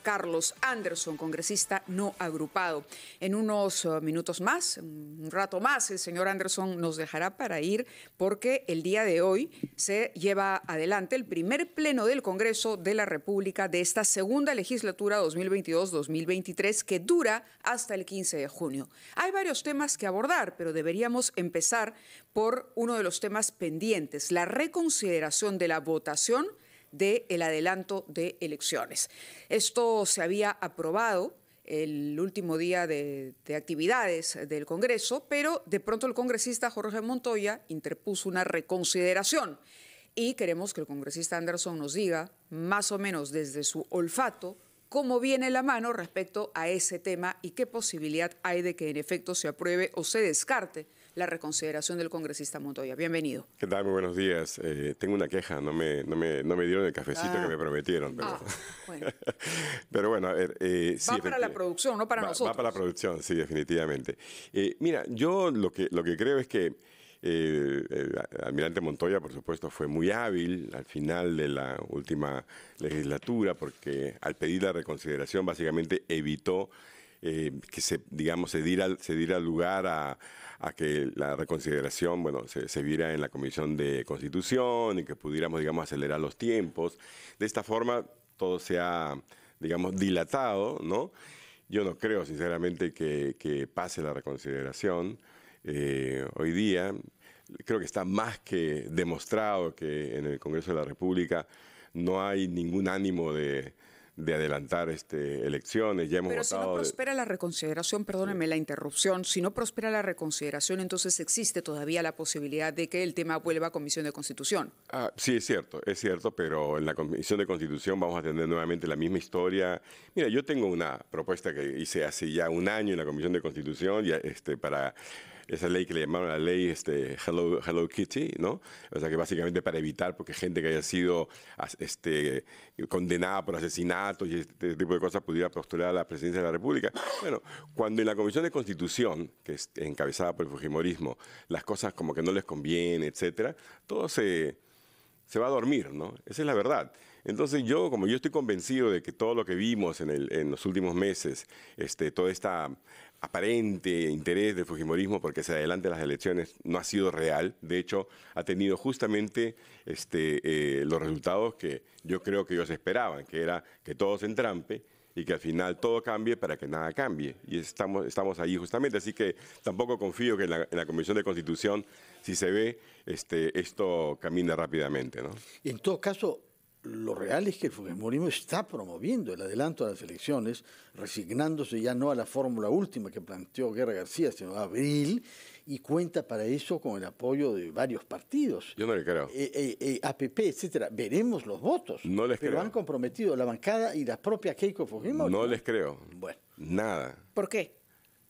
Carlos Anderson, congresista no agrupado. En unos eh, minutos más, un rato más, el señor Anderson nos dejará para ir porque el día de hoy se lleva adelante el primer pleno del Congreso de la República de esta segunda legislatura 2022-2023 que dura hasta el 15 de junio. Hay varios temas que abordar, pero deberíamos empezar por uno de los temas pendientes, la reconsideración de la votación de el adelanto de elecciones. Esto se había aprobado el último día de, de, actividades del Congreso, pero de pronto el congresista Jorge Montoya interpuso una reconsideración y queremos que el congresista Anderson nos diga, más o menos desde su olfato, cómo viene la mano respecto a ese tema y qué posibilidad hay de que en efecto se apruebe o se descarte la reconsideración del congresista Montoya. Bienvenido. ¿Qué tal? Muy buenos días. Eh, tengo una queja, no me, no me, dieron el cafecito que ah. me prometieron. Pero, ah, bueno. pero bueno, a ver. Eh, va para la producción, no para nosotros. Va para la producción, sí, definitivamente. Eh, mira, yo lo que, lo que creo es que el almirante Montoya, por supuesto, fue muy hábil al final de la última legislatura porque al pedir la reconsideración básicamente evitó eh, que se, digamos, se diera, se lugar a, que la reconsideración, bueno, se, se viera en la Comisión de Constitución y que pudiéramos, digamos, acelerar los tiempos. De esta forma, todo se ha, digamos, dilatado, ¿no? Yo no creo, sinceramente, que, pase la reconsideración. Eh, hoy día, creo que está más que demostrado que en el Congreso de la República no hay ningún ánimo de, de adelantar este, elecciones. Ya hemos Pero votado si no prospera la reconsideración, perdóneme la interrupción, si no prospera la reconsideración, entonces existe todavía la posibilidad de que el tema vuelva a Comisión de Constitución. Ah, sí, es cierto, es cierto, pero en la Comisión de Constitución vamos a tener nuevamente la misma historia. Mira, yo tengo una propuesta que hice hace ya un año en la Comisión de Constitución este, para esa ley que le llamaron la ley este, Hello, Hello Kitty, ¿no? O sea, que básicamente para evitar, porque gente que haya sido este, condenada por asesinatos y este tipo de cosas pudiera postular a la presidencia de la República. Bueno, cuando en la Comisión de Constitución, que es encabezada por el Fujimorismo, las cosas como que no les conviene, etcétera, todo se, va a dormir, ¿no? Esa es la verdad. Entonces yo, como yo estoy convencido de que todo lo que vimos en, en los últimos meses, este, toda esta aparente interés del Fujimorismo porque se adelante las elecciones no ha sido real. De hecho, ha tenido justamente este, eh, los resultados que yo creo que ellos esperaban, que era que todo se entrampe y que al final todo cambie para que nada cambie. Y estamos, estamos ahí justamente. Así que tampoco confío que en la, Comisión de Constitución, si se ve, este, esto camine rápidamente. ¿no? en todo caso, lo real es que el Fujimorismo está promoviendo el adelanto de las elecciones, resignándose ya no a la fórmula última que planteó Guerra García, sino a abril, y cuenta para eso con el apoyo de varios partidos. Yo no le creo. Eh, eh, eh, APP, etcétera. Veremos los votos. No les pero han comprometido la bancada y la propia Keiko Fujimori. No les creo. Bueno. Nada. ¿Por qué?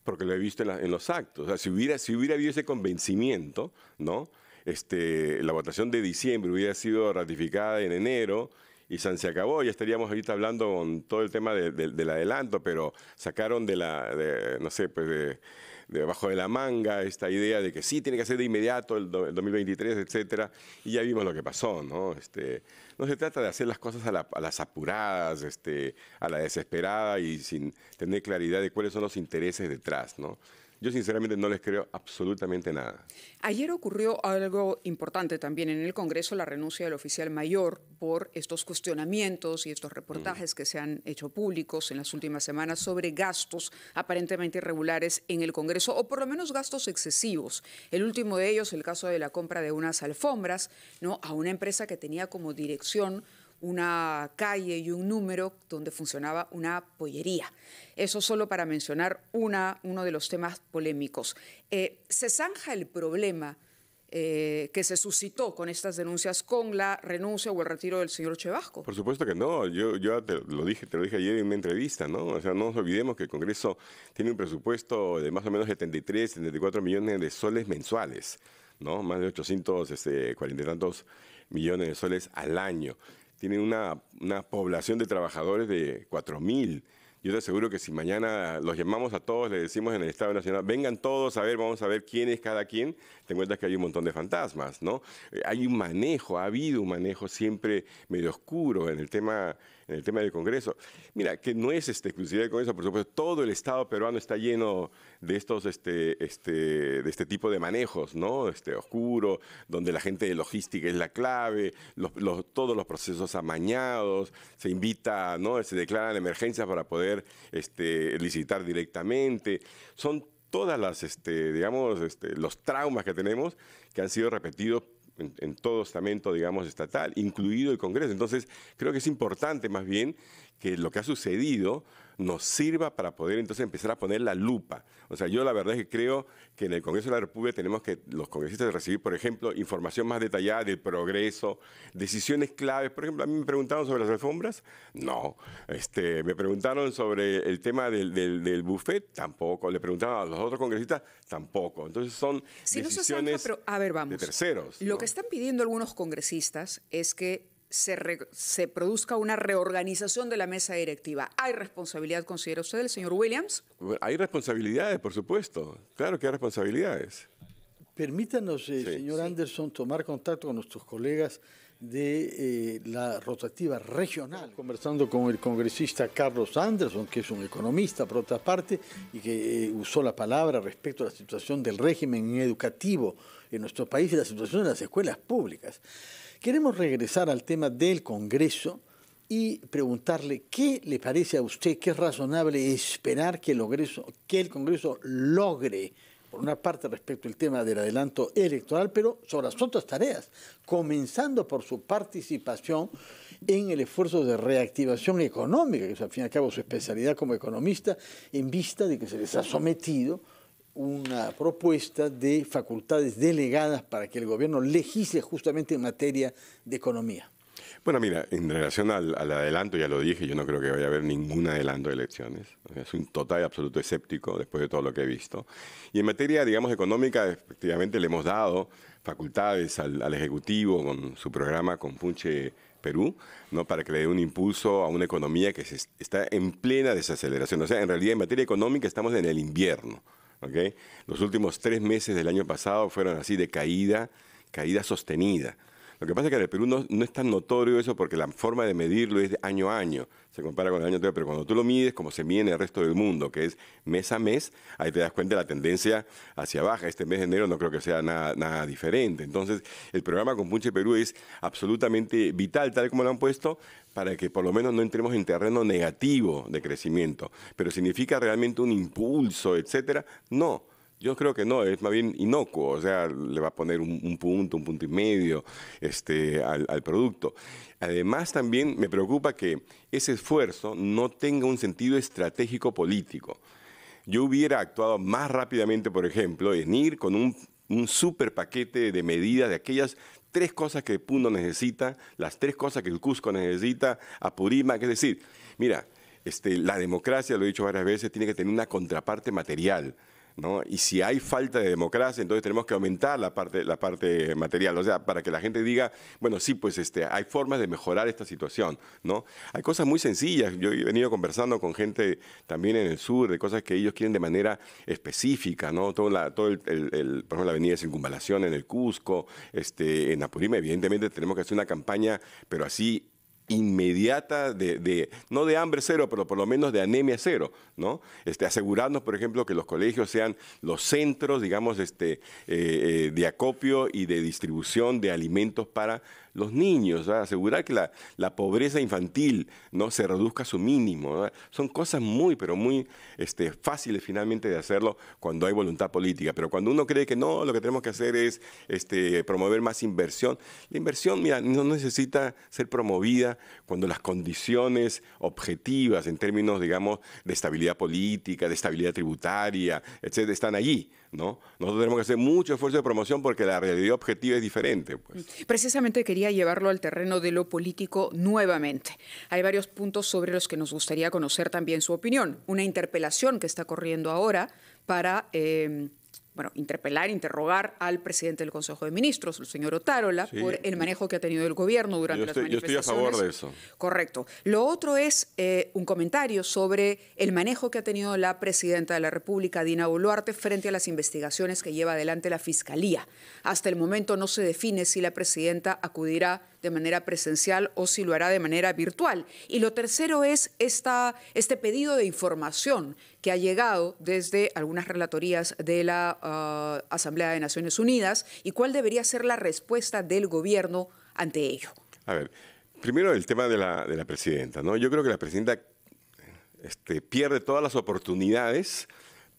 Porque lo he visto en, los actos. O sea, si hubiera, si hubiera habido ese convencimiento, ¿no? este, la votación de diciembre hubiera sido ratificada en enero y se acabó, ya estaríamos ahorita hablando con todo el tema del adelanto, pero sacaron de la, de, no sé, pues de, debajo de la manga esta idea de que sí, tiene que ser de inmediato el, 2023, etcétera, y ya vimos lo que pasó, ¿no? Este, no se trata de hacer las cosas a, las apuradas, este, a la desesperada y sin tener claridad de cuáles son los intereses detrás, ¿no? Yo sinceramente no les creo absolutamente nada. Ayer ocurrió algo importante también en el Congreso, la renuncia del oficial mayor por estos cuestionamientos y estos reportajes mm. que se han hecho públicos en las últimas semanas sobre gastos aparentemente irregulares en el Congreso, o por lo menos gastos excesivos. El último de ellos, el caso de la compra de unas alfombras ¿no? a una empresa que tenía como dirección una calle y un número donde funcionaba una pollería. Eso solo para mencionar una, uno de los temas polémicos. Eh, se zanja el problema eh, que se suscitó con estas denuncias con la renuncia o el retiro del señor Chevasco? Por supuesto que no. Yo, yo te lo dije, te lo dije ayer en una entrevista, ¿no? O sea, no nos olvidemos que el Congreso tiene un presupuesto de más o menos 73, 74 millones de soles mensuales, ¿no? Más de 840 este, y tantos millones de soles al año tiene una, una población de trabajadores de 4.000. Yo te aseguro que si mañana los llamamos a todos, le decimos en el Estado Nacional, vengan todos a ver, vamos a ver quién es cada quien, te encuentras que hay un montón de fantasmas, ¿no? Eh, hay un manejo, ha habido un manejo siempre medio oscuro en el tema en el tema del Congreso. Mira, que no es este, exclusividad del Congreso, por supuesto, todo el Estado peruano está lleno de estos, este, este, de este tipo de manejos, ¿no? Este, oscuro, donde la gente de logística es la clave, todos los procesos amañados, se invita, ¿no? Se declaran emergencias para poder este, licitar directamente. Son todas las, este, digamos, este, los traumas que tenemos que han sido repetidos en, todo estamento, digamos, estatal, incluido el Congreso. Entonces, creo que es importante más bien que lo que ha sucedido nos sirva para poder entonces empezar a poner la lupa. O sea, yo la verdad es que creo que en el Congreso de la República tenemos que, los congresistas, recibir, por ejemplo, información más detallada del progreso, decisiones claves. Por ejemplo, a mí me preguntaron sobre las alfombras, no. Este, me preguntaron sobre el tema del, buffet, tampoco. Le preguntaron a los otros congresistas, tampoco. Entonces son decisiones de terceros. Lo que están pidiendo algunos congresistas es que se, produzca una reorganización de la mesa directiva. ¿Hay responsabilidad, considera usted, el señor Williams? hay responsabilidades, por supuesto. Claro que hay responsabilidades. Permítanos, eh, señor Anderson, tomar contacto con nuestros colegas de eh, la rotativa regional, conversando con el congresista Carlos Anderson, que es un economista, por otra parte, y que eh, usó la palabra respecto a la situación del régimen educativo en nuestro país y la situación de las escuelas públicas. Queremos regresar al tema del Congreso y preguntarle qué le parece a usted, qué es razonable esperar que el Congreso, que el Congreso logre por una parte respecto al tema del adelanto electoral, pero sobre las otras tareas, comenzando por su participación en el esfuerzo de reactivación económica, que es al fin y al cabo su especialidad como economista, en vista de que se les ha sometido una propuesta de facultades delegadas para que el gobierno legisle justamente en materia de economía. Bueno, mira, en relación al, adelanto, ya lo dije, yo no creo que vaya a haber ningún adelanto de elecciones. O sea, un total y absoluto escéptico después de todo lo que he visto. Y en materia, digamos, económica, efectivamente le hemos dado facultades al, Ejecutivo con su programa con Punche Perú, ¿no? para que le dé un impulso a una economía que se, está en plena desaceleración. O sea, en realidad, en materia económica estamos en el invierno. Los últimos tres meses del año pasado fueron así de caída, caída sostenida. Lo que pasa es que en el Perú no, es tan notorio eso porque la forma de medirlo es de año a año, se compara con el año anterior, pero cuando tú lo mides como se mide en el resto del mundo, que es mes a mes, ahí te das cuenta de la tendencia hacia baja. Este mes de enero no creo que sea nada, diferente. Entonces, el programa con Compunche Perú es absolutamente vital, tal como lo han puesto, para que por lo menos no entremos en terreno negativo de crecimiento. Pero significa realmente un impulso, etcétera. No yo creo que no, es más bien inocuo, o sea, le va a poner un, punto, un punto y medio este, al, producto. Además, también me preocupa que ese esfuerzo no tenga un sentido estratégico político. Yo hubiera actuado más rápidamente, por ejemplo, en ir con un, super paquete de medidas de aquellas tres cosas que Puno necesita, las tres cosas que el Cusco necesita, Apurímac, es decir, mira, este, la democracia, lo he dicho varias veces, tiene que tener una contraparte material. Y si hay falta de democracia, entonces tenemos que aumentar la parte, la parte material, o sea, para que la gente diga, bueno, sí, pues este, hay formas de mejorar esta situación, ¿no? Hay cosas muy sencillas, yo he venido conversando con gente también en el sur de cosas que ellos quieren de manera específica, ¿no? Todo, el, por ejemplo, la avenida de circunvalación en el Cusco, este, en Apurímac, evidentemente tenemos que hacer una campaña, pero así inmediata de, no de hambre cero, pero por lo menos de anemia cero, ¿no? Este, asegurarnos, por ejemplo, que los colegios sean los centros, digamos, este, eh, eh, de acopio y de distribución de alimentos para los niños, asegurar que la, pobreza infantil ¿no? se reduzca a su mínimo. Son cosas muy, pero muy este, fáciles finalmente de hacerlo cuando hay voluntad política. Pero cuando uno cree que no, lo que tenemos que hacer es este, promover más inversión. La inversión, mira, no necesita ser promovida cuando las condiciones objetivas en términos, digamos, de estabilidad política, de estabilidad tributaria, etcétera, están allí. Nosotros tenemos que hacer mucho esfuerzo de promoción porque la realidad objetiva es diferente. Pues. Mm, precisamente quería llevarlo al terreno de lo político nuevamente. Hay varios puntos sobre los que nos gustaría conocer también su opinión. Una interpelación que está corriendo ahora para... Eh, bueno, interpelar, interrogar al presidente del Consejo de Ministros, el señor Otárola, por el manejo que ha tenido el gobierno durante las manifestaciones. Yo estoy a favor de eso. Correcto. Lo otro es eh, un comentario sobre el manejo que ha tenido la presidenta de la República, Dina Boluarte, frente a las investigaciones que lleva adelante la Fiscalía. Hasta el momento no se define si la presidenta acudirá de manera presencial o si lo hará de manera virtual. Y lo tercero es esta, este pedido de información que ha llegado desde algunas relatorías de la uh, Asamblea de Naciones Unidas y cuál debería ser la respuesta del gobierno ante ello. A ver, primero el tema de la, presidenta. ¿no? Yo creo que la presidenta este, pierde todas las oportunidades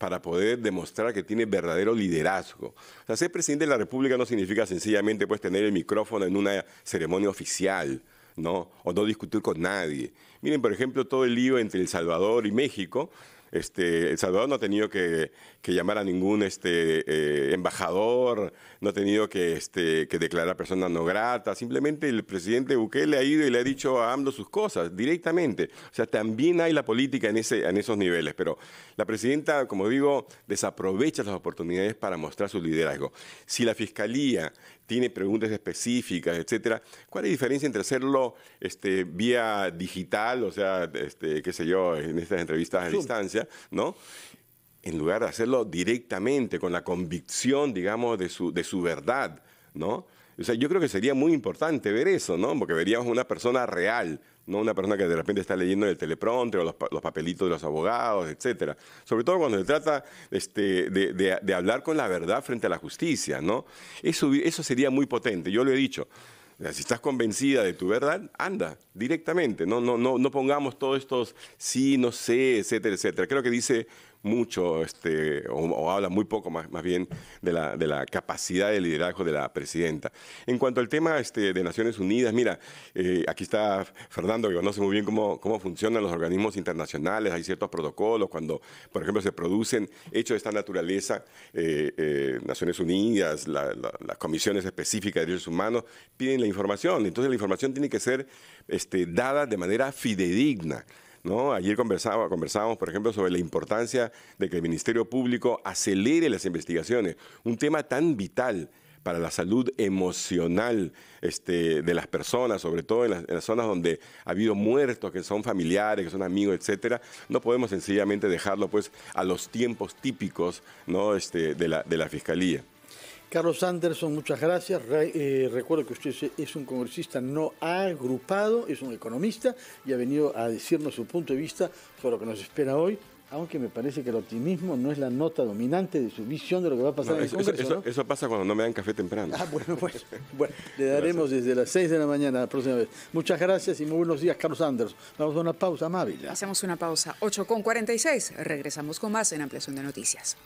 para poder demostrar que tiene verdadero liderazgo. ser presidente de la República no significa sencillamente pues, tener el micrófono en una ceremonia oficial, ¿no? O no discutir con nadie. Miren, por ejemplo, todo el lío entre El Salvador y México este, el Salvador no ha tenido que, llamar a ningún este, eh, embajador, no ha tenido que, este, declarar a declarar personas no gratas, simplemente el presidente Bukele ha ido y le ha dicho a ambos sus cosas directamente. O sea, también hay la política en, esos niveles, pero la presidenta, como digo, desaprovecha las oportunidades para mostrar su liderazgo. Si la fiscalía tiene preguntas específicas, etcétera. ¿Cuál es la diferencia entre hacerlo vía digital, o sea, qué sé yo, en estas entrevistas a distancia, ¿no? En lugar de hacerlo directamente, con la convicción, digamos, de su, de su verdad, ¿no? O sea, yo creo que sería muy importante ver eso, ¿no? Porque veríamos una persona real, no una persona que de repente está leyendo el teleprompter o los, los papelitos de los abogados, etcétera. Sobre todo cuando se trata este, de, de, de, hablar con la verdad frente a la justicia, ¿no? Eso, eso sería muy potente, yo lo he dicho. Si estás convencida de tu verdad, anda directamente. No, no, no, no pongamos todos estos sí, no sé, etcétera, etcétera. Creo que dice mucho este, o, habla muy poco más, más bien de la, de la, capacidad de liderazgo de la presidenta. En cuanto al tema este, de Naciones Unidas, mira, eh, aquí está Fernando que conoce muy bien cómo, funcionan los organismos internacionales, hay ciertos protocolos cuando, por ejemplo, se producen hechos de esta naturaleza, eh, eh, Naciones Unidas, las comisiones específicas de derechos humanos piden la información, entonces la información tiene que ser este, dada de manera fidedigna. ¿no? Ayer conversábamos, por ejemplo, sobre la importancia de que el Ministerio Público acelere las investigaciones, un tema tan vital para la salud emocional este, de las personas, sobre todo en las, zonas donde ha habido muertos que son familiares, que son amigos, etcétera, no podemos sencillamente dejarlo pues a los tiempos típicos este, de la fiscalía. Carlos Anderson, muchas gracias. Eh, recuerdo que usted es un congresista no agrupado, es un economista y ha venido a decirnos su punto de vista sobre lo que nos espera hoy. Aunque me parece que el optimismo no es la nota dominante de su visión de lo que va a pasar en el eso, Eso, pasa cuando no me dan café temprano. Ah, bueno, Bueno, le daremos desde las 6 de la mañana la próxima vez. Muchas gracias y muy buenos días, Carlos Anderson. Vamos a una pausa, amable. Hacemos una pausa. 8 con 46. Regresamos con más en Ampliación de Noticias.